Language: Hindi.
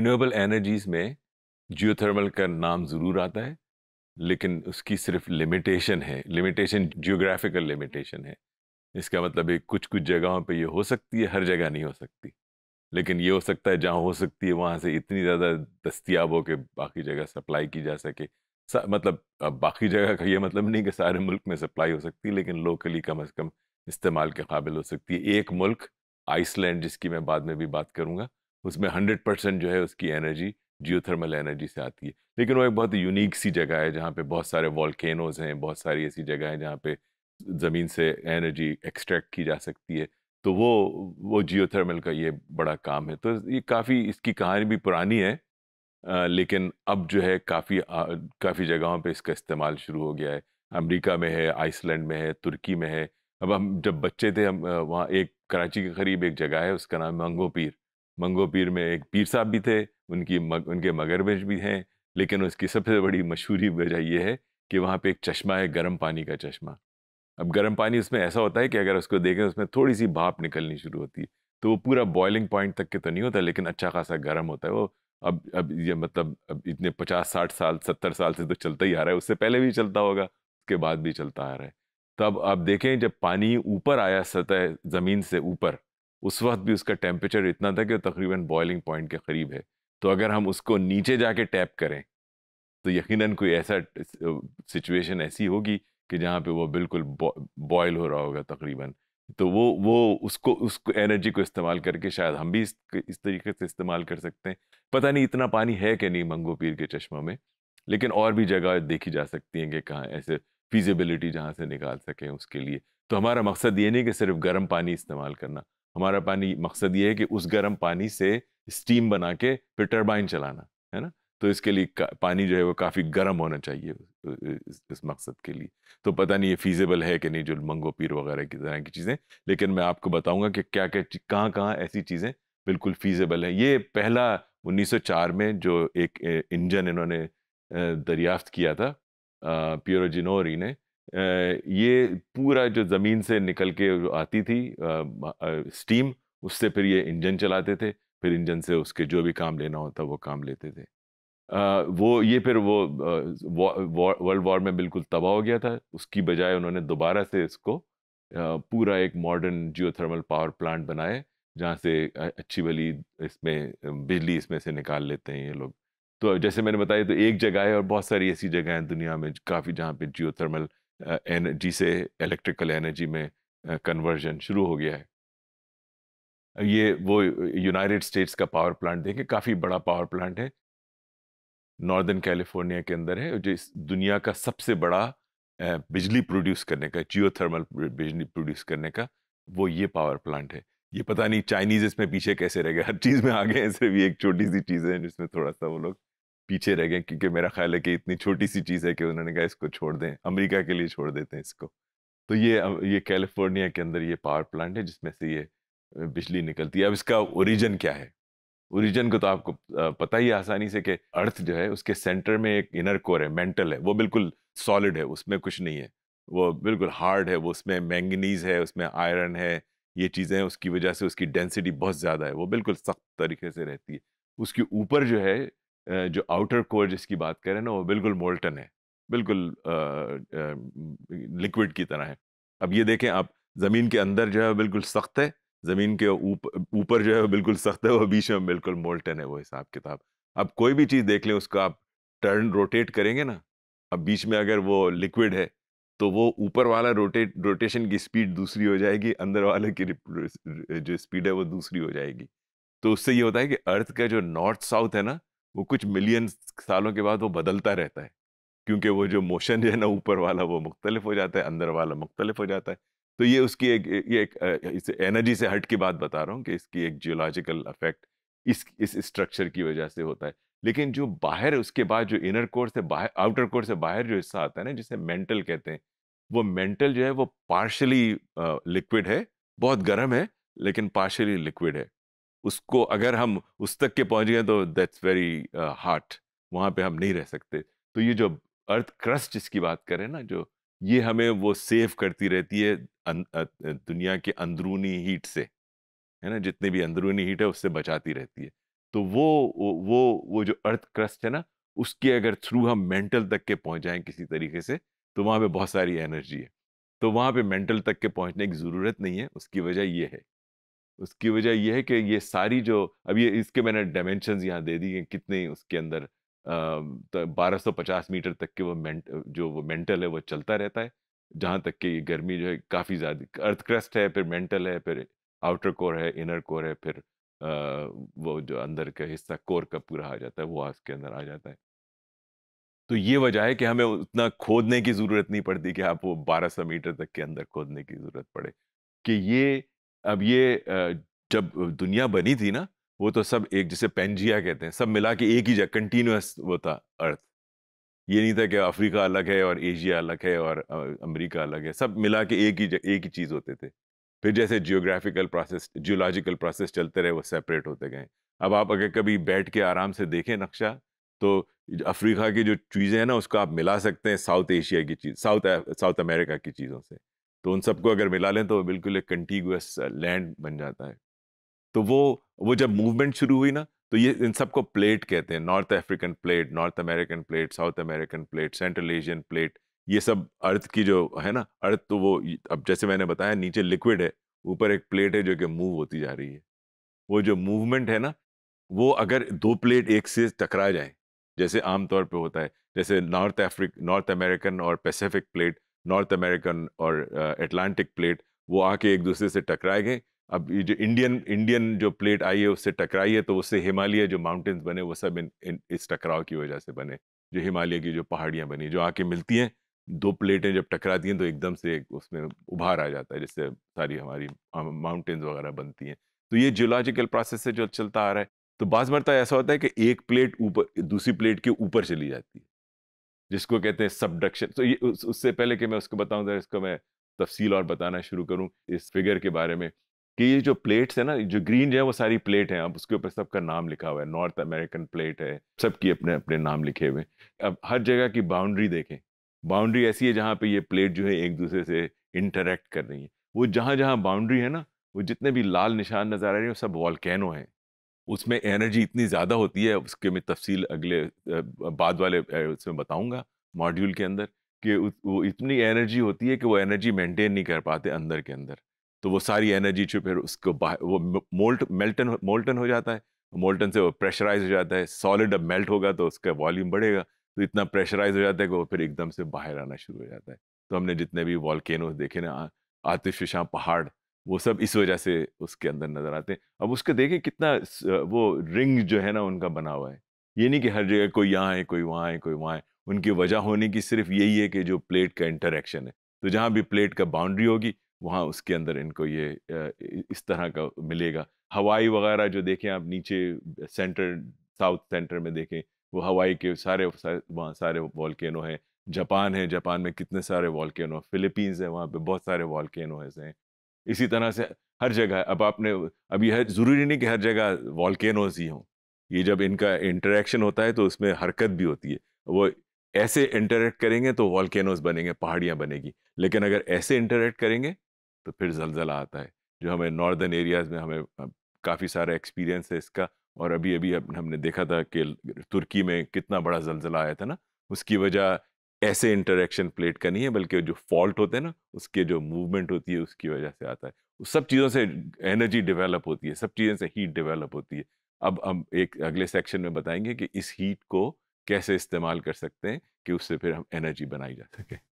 रिन्यूएबल एनर्जीज में जियोथर्मल का नाम ज़रूर आता है लेकिन उसकी सिर्फ लिमिटेशन है लिमिटेशन जियोग्राफिकल लिमिटेशन है इसका मतलब है कुछ कुछ जगहों पे ये हो सकती है हर जगह नहीं हो सकती लेकिन ये हो सकता है जहाँ हो सकती है वहाँ से इतनी ज़्यादा दस्तियाब हो कि बाकी जगह सप्लाई की जा सके मतलब अब बाकी जगह का ये मतलब नहीं कि सारे मुल्क में सप्लाई हो सकती लेकिन लोकली कम अज़ कम इस्तेमाल के काबिल हो सकती है एक मुल्क आइसलैंड जिसकी मैं बाद में भी बात करूँगा उसमें हंड्रेड परसेंट जो है उसकी एनर्जी जियोथर्मल एनर्जी से आती है लेकिन वो एक बहुत यूनिक सी जगह है जहाँ पे बहुत सारे वॉल्केनोज हैं बहुत सारी ऐसी जगह हैं जहाँ पे ज़मीन से एनर्जी एक्सट्रैक्ट की जा सकती है तो वो वो जियोथर्मल का ये बड़ा काम है तो ये काफ़ी इसकी कहानी भी पुरानी है आ, लेकिन अब जो है काफ़ी काफ़ी जगहों पे इसका इस्तेमाल शुरू हो गया है अमेरिका में है आइसलैंड में है तुर्की में है अब हम जब बच्चे थे हम वहाँ एक कराची के करीब एक जगह है उसका नाम है मंगोपीर मंगो पीर में एक पीर साहब भी थे उनकी मग, उनके मगरबेज भी हैं लेकिन उसकी सबसे बड़ी मशहूरी वजह यह है कि वहाँ पे एक चश्मा है गर्म पानी का चश्मा अब गर्म पानी उसमें ऐसा होता है कि अगर उसको देखें उसमें थोड़ी सी भाप निकलनी शुरू होती है तो वो पूरा बॉयलिंग पॉइंट तक के तो नहीं होता लेकिन अच्छा खासा गर्म होता है वो अब अब ये मतलब अब इतने पचास साठ साल सत्तर साल से तो चलता ही आ रहा है उससे पहले भी चलता होगा उसके बाद भी चलता आ रहा है तब आप देखें जब पानी ऊपर आया सतह ज़मीन से ऊपर उस वक्त भी उसका टेम्परेचर इतना था कि तकरीबन बॉयलिंग पॉइंट के करीब है तो अगर हम उसको नीचे जाके टैप करें तो यकीनन कोई ऐसा सिचुएशन ऐसी होगी कि जहाँ पे वो बिल्कुल बॉयल हो रहा होगा तकरीबन तो वो वो उसको उसको एनर्जी को इस्तेमाल करके शायद हम भी इस, इस तरीके से इस्तेमाल कर सकते हैं पता नहीं इतना पानी है कि नहीं मंगो पीर के चश्मों में लेकिन और भी जगह देखी जा सकती हैं कि कहाँ ऐसे फिजिबिलिटी जहाँ से निकाल सकें उसके लिए तो हमारा मकसद ये नहीं कि सिर्फ गर्म पानी इस्तेमाल करना हमारा पानी मकसद ये है कि उस गर्म पानी से स्टीम बना के फिर टर्बाइन चलाना है ना तो इसके लिए पानी जो है वो काफ़ी गर्म होना चाहिए इस, मकसद के लिए तो पता नहीं ये फीजेबल है कि नहीं जो मंगो पीर वगैरह की तरह की चीज़ें लेकिन मैं आपको बताऊंगा कि क्या क्या कहाँ कहाँ ऐसी चीज़ें बिल्कुल फीजेबल हैं ये पहला 1904 में जो एक इंजन इन्होंने दरियाफ्त किया था प्योरोजिनोरी ने ये पूरा जो ज़मीन से निकल के जो आती थी स्टीम उससे फिर ये इंजन चलाते थे फिर इंजन से उसके जो भी काम लेना होता वो काम लेते थे वो ये फिर वो वर्ल्ड वॉर में बिल्कुल तबाह हो गया था उसकी बजाय उन्होंने दोबारा से इसको पूरा एक मॉडर्न जियोथर्मल पावर प्लांट बनाए जहाँ से अच्छी वाली इसमें बिजली इसमें से निकाल लेते हैं ये लोग तो जैसे मैंने बताया तो एक जगह है और बहुत सारी ऐसी जगह हैं दुनिया में काफ़ी जहाँ पे जियोथर्मल एनर्जी से इलेक्ट्रिकल एनर्जी में कन्वर्जन शुरू हो गया है ये वो यूनाइटेड स्टेट्स का पावर प्लांट देखें काफ़ी बड़ा पावर प्लांट है नॉर्दर्न कैलिफोर्निया के अंदर है जो इस दुनिया का सबसे बड़ा बिजली प्रोड्यूस करने का जियोथर्मल बिजली प्रोड्यूस करने का वो ये पावर प्लांट है ये पता नहीं चाइनीज़ इसमें पीछे कैसे रह गए हर चीज़ में आगे हैं सिर्फ ये एक छोटी सी चीज़ है जिसमें थोड़ा सा वो लोग पीछे रह गए क्योंकि मेरा ख्याल है कि इतनी छोटी सी चीज़ है कि उन्होंने कहा इसको छोड़ दें अमेरिका के लिए छोड़ देते हैं इसको तो ये ये कैलिफोर्निया के अंदर ये पावर प्लांट है जिसमें से ये बिजली निकलती है अब इसका ओरिजन क्या है ओरिजन को तो आपको पता ही आसानी से कि अर्थ जो है उसके सेंटर में एक इनर कोर है मेंटल है वो बिल्कुल सॉलिड है उसमें कुछ नहीं है वो बिल्कुल हार्ड है वो उसमें मैंगनीज है उसमें आयरन है ये चीज़ें उसकी वजह से उसकी डेंसिटी बहुत ज़्यादा है वो बिल्कुल सख्त तरीके से रहती है उसके ऊपर जो है जो आउटर कोर जिसकी बात करें ना वो बिल्कुल मोल्टन है बिल्कुल लिक्विड की तरह है अब ये देखें आप ज़मीन के अंदर जो है बिल्कुल सख्त है ज़मीन के ऊपर जो है बिल्कुल सख्त है वो बीच में बिल्कुल मोल्टन है वो हिसाब किताब अब कोई भी चीज़ देख लें उसको आप टर्न रोटेट करेंगे ना अब बीच में अगर वो लिक्विड है तो वो ऊपर वाला रोटेट रोटेशन की स्पीड दूसरी हो जाएगी अंदर वाले की जो स्पीड है वो दूसरी हो जाएगी तो उससे ये होता है कि अर्थ का जो नॉर्थ साउथ है ना वो कुछ मिलियन सालों के बाद वो बदलता रहता है क्योंकि वो जो मोशन है ना ऊपर वाला वो मुख्तलिफ हो जाता है अंदर वाला मुख्तलिफ हो जाता है तो ये उसकी एक ये एक इस एनर्जी से हट की बात बता रहा हूँ कि इसकी एक जियोलॉजिकल अफेक्ट इस इस स्ट्रक्चर की वजह से होता है लेकिन जो बाहर उसके बाद जो इनर कोर से बाहर आउटर कोर से बाहर जो हिस्सा आता है ना जिसे मेंटल कहते हैं वो मेंटल जो है वो पार्शली लिक्विड है बहुत गर्म है लेकिन पार्शली लिक्विड है उसको अगर हम उस तक के पहुंच गए तो दैट्स वेरी हार्ट वहाँ पे हम नहीं रह सकते तो ये जो अर्थ क्रस्ट जिसकी बात करें ना जो ये हमें वो सेव करती रहती है अन, अं, अ, अं, अं, दुनिया के अंदरूनी हीट से है ना जितने भी अंदरूनी हीट है उससे बचाती रहती है तो वो वो वो जो अर्थ क्रस्ट है ना उसके अगर थ्रू हम मेंटल तक के पहुंच जाएं किसी तरीके से तो वहाँ पे बहुत सारी एनर्जी है तो वहाँ पे मेंटल तक के पहुँचने की ज़रूरत नहीं है उसकी वजह ये है उसकी वजह यह है कि ये सारी जो अब ये इसके मैंने डायमेंशन यहाँ दे दी कितने उसके अंदर तो बारह सौ पचास मीटर तक के वो मेंट जो वो मेंटल है वो चलता रहता है जहाँ तक कि ये गर्मी जो है काफ़ी ज़्यादा अर्थ क्रस्ट है फिर मेंटल है फिर आउटर कोर है इनर कोर है फिर आ, वो जो अंदर का हिस्सा कोर का पूरा आ जाता है वो उसके अंदर आ जाता है तो ये वजह है कि हमें उतना खोदने की ज़रूरत नहीं पड़ती कि आप वो बारह सौ मीटर तक के अंदर खोदने की ज़रूरत पड़े कि ये अब ये जब दुनिया बनी थी ना वो तो सब एक जिसे पेंजिया कहते हैं सब मिला के एक ही जगह कंटिन्यूस वो था अर्थ ये नहीं था कि अफ्रीका अलग है और एशिया अलग है और अमेरिका अलग है सब मिला के एक ही एक ही चीज़ होते थे फिर जैसे जियोग्राफिकल प्रोसेस जियोलॉजिकल प्रोसेस चलते रहे वो सेपरेट होते गए अब आप अगर कभी बैठ के आराम से देखें नक्शा तो अफ्रीका की जो चीज़ें हैं ना उसको आप मिला सकते हैं साउथ एशिया की चीज़ साउथ साउथ अमेरिका की चीज़ों से तो उन सबको अगर मिला लें तो बिल्कुल एक कंटिन्यूस लैंड बन जाता है तो वो वो जब मूवमेंट शुरू हुई ना तो ये इन सबको प्लेट कहते हैं North African plate North American plate South American plate Central Asian plate ये सब अर्थ की जो है ना अर्थ तो वो अब जैसे मैंने बताया नीचे लिक्विड है ऊपर एक प्लेट है जो कि मूव होती जा रही है वो जो मूवमेंट है ना वो अगर दो प्लेट एक से टकरा जाए जैसे आमतौर पर होता है जैसे नॉर्थ अफ्रीक नॉर्थ अमेरिकन और पैसिफिक प्लेट नॉर्थ अमेरिकन और अटलांटिक uh, प्लेट वो आके एक दूसरे से टकराए गए अब ये जो इंडियन इंडियन जो प्लेट आई है उससे टकराई है तो उससे हिमालय जो माउंटेन्स बने वो सब इन, इन इस टकराव की वजह से बने जो हिमालय की जो पहाड़ियाँ बनी जो आके मिलती हैं दो प्लेटें जब टकराती हैं तो एकदम से एक उसमें उभार आ जाता है जिससे सारी हमारी माउंटेन्स वगैरह बनती हैं तो ये जियोलॉजिकल प्रोसेस से जो चलता आ रहा है तो बाज मरता ऐसा होता है कि एक प्लेट ऊपर दूसरी प्लेट के ऊपर चली जाती है जिसको कहते हैं सबडक्शन तो ये उस, उससे पहले कि मैं उसको बताऊं जरा इसको मैं तफसील और बताना शुरू करूं इस फिगर के बारे में कि ये जो प्लेट्स है ना जो ग्रीन जो है वो सारी प्लेट है अब उसके ऊपर सबका नाम लिखा हुआ है नॉर्थ अमेरिकन प्लेट है सबकी अपने अपने नाम लिखे हुए अब हर जगह की बाउंड्री देखें बाउंड्री ऐसी है जहाँ पे ये प्लेट जो है एक दूसरे से इंटरेक्ट कर रही है वो जहाँ जहाँ बाउंड्री है ना वो जितने भी लाल निशान नजर आ रहे हैं वो सब वॉलकैनो हैं उसमें एनर्जी इतनी ज़्यादा होती है उसके मैं तफसील अगले बाद वाले उसमें बताऊँगा मॉड्यूल के अंदर कि वो इतनी एनर्जी होती है कि वो एनर्जी मेंटेन नहीं कर पाते अंदर के अंदर तो वो सारी एनर्जी जो फिर उसको वो मोल्ट मेल्टन मोल्टन हो जाता है मोल्टन से वो प्रेशराइज हो जाता है सॉलिड अब मेल्ट होगा तो उसका वॉल्यूम बढ़ेगा तो इतना प्रेशराइज हो जाता है कि वो फिर एकदम से बाहर आना शुरू हो जाता है तो हमने जितने भी वॉल्केनोज देखे ना आतिश पहाड़ वो सब इस वजह से उसके अंदर नजर आते हैं अब उसका देखे कितना वो रिंग जो है ना उनका बना हुआ है ये नहीं कि हर जगह कोई यहाँ है कोई वहाँ है कोई वहाँ है उनकी वजह होने की सिर्फ यही है कि जो प्लेट का इंटरेक्शन है तो जहाँ भी प्लेट का बाउंड्री होगी वहाँ उसके अंदर इनको ये इस तरह का मिलेगा हवाई वगैरह जो देखें आप नीचे सेंटर साउथ सेंटर में देखें वो हवाई के सारे वहाँ सारे वॉल्केनो हैं जापान है जापान में कितने सारे वॉल्केनो फिलीपींस है वहाँ पे बहुत सारे वॉल्केनो ऐसे हैं इसी तरह से हर जगह अब आपने अब यह ज़रूरी नहीं कि हर जगह वॉल्केनोज ही हों ये जब इनका इंटरेक्शन होता है तो उसमें हरकत भी होती है वो ऐसे इंटरेक्ट करेंगे तो वॉल्केनोज बनेंगे पहाड़ियाँ बनेगी लेकिन अगर ऐसे इंटरेक्ट करेंगे तो फिर जलजला आता है जो हमें नॉर्दर्न एरियाज़ में हमें काफ़ी सारा एक्सपीरियंस है इसका और अभी अभी हमने देखा था कि तुर्की में कितना बड़ा जलजला आया था ना उसकी वजह ऐसे इंटरेक्शन प्लेट का नहीं है बल्कि जो फॉल्ट होते हैं ना उसके जो मूवमेंट होती है उसकी वजह से आता है उस सब चीज़ों से एनर्जी डेवलप होती है सब चीज़ों से हीट डेवलप होती है अब हम एक अगले सेक्शन में बताएंगे कि इस हीट को कैसे इस्तेमाल कर सकते हैं कि उससे फिर हम एनर्जी बनाई जा सकें